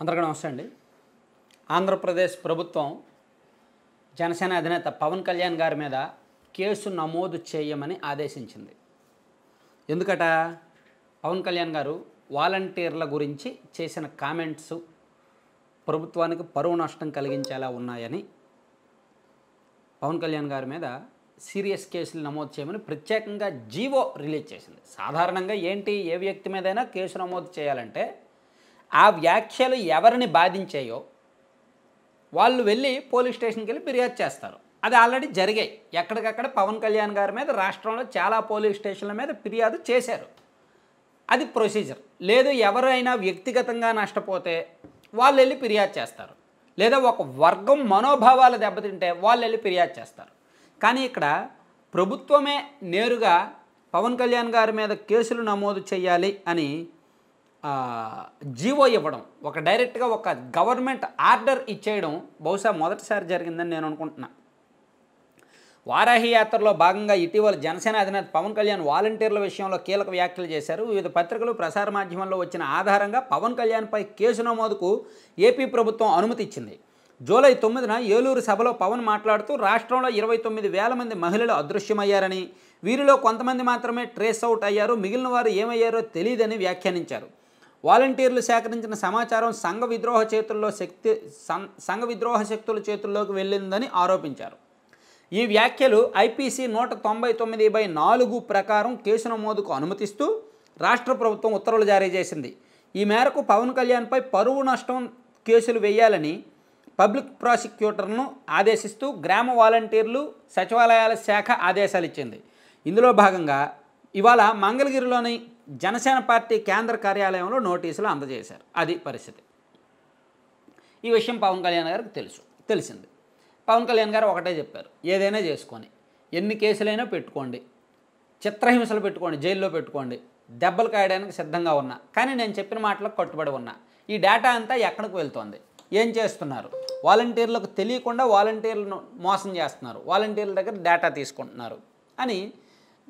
అందరికీ నమస్తే అండి ఆంధ్రప్రదేశ్ ప్రభుత్వం జనసేన అధినేత పవన్ కళ్యాణ్ గారి మీద కేసు నమోదు చేయమని ఆదేశించింది ఎందుకట పవన్ కళ్యాణ్ గారు వాలంటీర్ల గురించి చేసిన కామెంట్స్ ప్రభుత్వానికి పరువు నష్టం కలిగించేలా ఉన్నాయని పవన్ కళ్యాణ్ గారి మీద సీరియస్ కేసులు నమోదు చేయమని ప్రత్యేకంగా జీవో రిలీజ్ చేసింది సాధారణంగా ఏంటి ఏ వ్యక్తి మీదైనా కేసు నమోదు చేయాలంటే ఆ వ్యాఖ్యలు ఎవరిని బాధించాయో వాళ్ళు వెళ్ళి పోలీస్ స్టేషన్కి వెళ్ళి ఫిర్యాదు చేస్తారు అది ఆల్రెడీ జరిగాయి ఎక్కడికక్కడ పవన్ కళ్యాణ్ గారి మీద రాష్ట్రంలో చాలా పోలీస్ స్టేషన్ల మీద ఫిర్యాదు చేశారు అది ప్రొసీజర్ లేదు ఎవరైనా వ్యక్తిగతంగా నష్టపోతే వాళ్ళు వెళ్ళి ఫిర్యాదు చేస్తారు లేదా ఒక వర్గం మనోభావాలు దెబ్బతింటే వాళ్ళు వెళ్ళి ఫిర్యాదు చేస్తారు కానీ ఇక్కడ ప్రభుత్వమే నేరుగా పవన్ కళ్యాణ్ గారి మీద కేసులు నమోదు చేయాలి అని జీవో ఇవ్వడం ఒక డైరెక్ట్గా ఒక గవర్నమెంట్ ఆర్డర్ ఇచ్చేయడం బహుశా మొదటిసారి జరిగిందని నేను అనుకుంటున్నా వారాహి యాత్రలో భాగంగా ఇటీవల జనసేన అధినేత పవన్ కళ్యాణ్ వాలంటీర్ల విషయంలో కీలక వ్యాఖ్యలు చేశారు వివిధ పత్రికలు ప్రసార మాధ్యమంలో వచ్చిన ఆధారంగా పవన్ కళ్యాణ్పై కేసు నమోదుకు ఏపీ ప్రభుత్వం అనుమతి ఇచ్చింది జూలై తొమ్మిదిన ఏలూరు సభలో పవన్ మాట్లాడుతూ రాష్ట్రంలో ఇరవై తొమ్మిది వేల మంది మహిళలు అదృశ్యమయ్యారని వీరిలో కొంతమంది మాత్రమే ట్రేస్ అవుట్ అయ్యారు మిగిలిన వారు ఏమయ్యారో తెలియదని వ్యాఖ్యానించారు వాలంటీర్లు సేకరించిన సమాచారం సంఘ విద్రోహ చేతుల్లో శక్తి సంఘ విద్రోహ శక్తుల చేతుల్లోకి వెళ్ళిందని ఆరోపించారు ఈ వ్యాఖ్యలు ఐపీసీ నూట తొంభై తొమ్మిది బై నాలుగు ప్రకారం కేసు నమోదుకు అనుమతిస్తూ రాష్ట్ర ప్రభుత్వం ఉత్తర్వులు జారీ చేసింది ఈ మేరకు పవన్ కళ్యాణ్పై పరువు నష్టం కేసులు వేయాలని పబ్లిక్ ప్రాసిక్యూటర్ను ఆదేశిస్తూ గ్రామ వాలంటీర్లు సచివాలయాల శాఖ ఆదేశాలు ఇచ్చింది ఇందులో భాగంగా ఇవాళ మంగళగిరిలోని జనసేన పార్టీ కేంద్ర కార్యాలయంలో నోటీసులు అందజేశారు అది పరిస్థితి ఈ విషయం పవన్ కళ్యాణ్ గారికి తెలుసు తెలిసింది పవన్ కళ్యాణ్ గారు ఒకటే చెప్పారు ఏదైనా చేసుకొని ఎన్ని కేసులైనా పెట్టుకోండి చిత్రహింసలు పెట్టుకోండి జైల్లో పెట్టుకోండి దెబ్బలు కాయడానికి సిద్ధంగా ఉన్నా కానీ నేను చెప్పిన మాటలకు కట్టుబడి ఉన్నా ఈ డేటా అంతా ఎక్కడికి వెళ్తోంది ఏం చేస్తున్నారు వాలంటీర్లకు తెలియకుండా వాలంటీర్లను మోసం చేస్తున్నారు వాలంటీర్ల దగ్గర డేటా తీసుకుంటున్నారు అని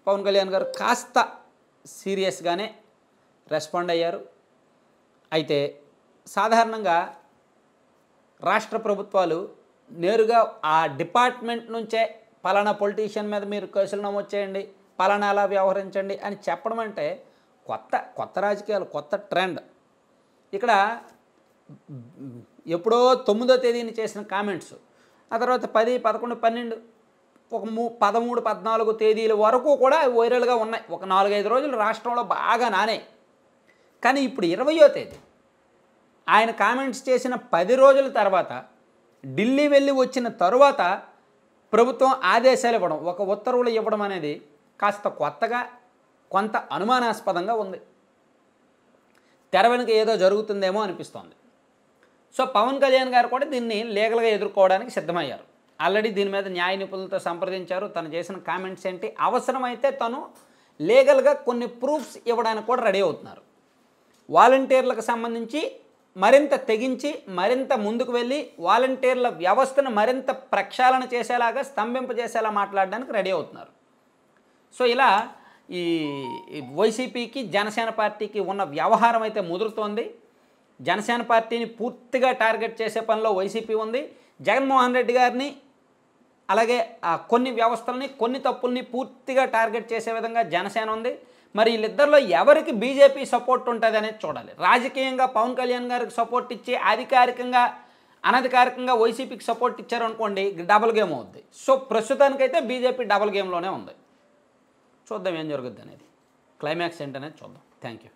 పవన్ కళ్యాణ్ గారు కాస్త సీరియస్గానే రెస్పాండ్ అయ్యారు అయితే సాధారణంగా రాష్ట్ర ప్రభుత్వాలు నేరుగా ఆ డిపార్ట్మెంట్ నుంచే పలానా పొలిటీషియన్ మీద మీరు కేసులు నమోదు చేయండి పలానా అలా వ్యవహరించండి అని చెప్పడం అంటే కొత్త కొత్త రాజకీయాలు కొత్త ట్రెండ్ ఇక్కడ ఎప్పుడో తొమ్మిదో తేదీని చేసిన కామెంట్స్ ఆ తర్వాత పది పదకొండు పన్నెండు ఒక మూ పదమూడు పద్నాలుగు తేదీల వరకు కూడా వైరల్గా ఉన్నాయి ఒక నాలుగైదు రోజులు రాష్ట్రంలో బాగా నానే కానీ ఇప్పుడు ఇరవయో తేదీ ఆయన కామెంట్స్ చేసిన పది రోజుల తర్వాత ఢిల్లీ వెళ్ళి వచ్చిన తరువాత ప్రభుత్వం ఆదేశాలు ఇవ్వడం ఒక ఉత్తర్వులు ఇవ్వడం అనేది కాస్త కొత్తగా కొంత అనుమానాస్పదంగా ఉంది తెర వెనుక ఏదో జరుగుతుందేమో అనిపిస్తోంది సో పవన్ కళ్యాణ్ గారు కూడా దీన్ని లీగల్గా ఎదుర్కోవడానికి సిద్ధమయ్యారు ఆల్రెడీ దీని మీద న్యాయ నిపుణులతో సంప్రదించారు తను చేసిన కామెంట్స్ ఏంటి అవసరమైతే తను లీగల్గా కొన్ని ప్రూఫ్స్ ఇవ్వడానికి కూడా రెడీ అవుతున్నారు వాలంటీర్లకు సంబంధించి మరింత తెగించి మరింత ముందుకు వెళ్ళి వాలంటీర్ల వ్యవస్థను మరింత ప్రక్షాళన చేసేలాగా స్తంభింపజేసేలా మాట్లాడడానికి రెడీ అవుతున్నారు సో ఇలా ఈ వైసీపీకి జనసేన పార్టీకి ఉన్న వ్యవహారం అయితే ముదురుతోంది జనసేన పార్టీని పూర్తిగా టార్గెట్ చేసే పనిలో వైసీపీ ఉంది జగన్మోహన్ రెడ్డి గారిని అలాగే కొన్ని వ్యవస్థలని కొన్ని తప్పుల్ని పూర్తిగా టార్గెట్ చేసే విధంగా జనసేన ఉంది మరి వీళ్ళిద్దరిలో ఎవరికి బీజేపీ సపోర్ట్ ఉంటుంది అనేది చూడాలి రాజకీయంగా పవన్ కళ్యాణ్ గారికి సపోర్ట్ ఇచ్చి అధికారికంగా అనధికారికంగా వైసీపీకి సపోర్ట్ ఇచ్చారనుకోండి డబుల్ గేమ్ అవుద్ది సో ప్రస్తుతానికైతే బీజేపీ డబుల్ గేమ్లోనే ఉంది చూద్దాం ఏం జరుగుద్ది అనేది క్లైమాక్స్ ఏంటనేది చూద్దాం థ్యాంక్ యూ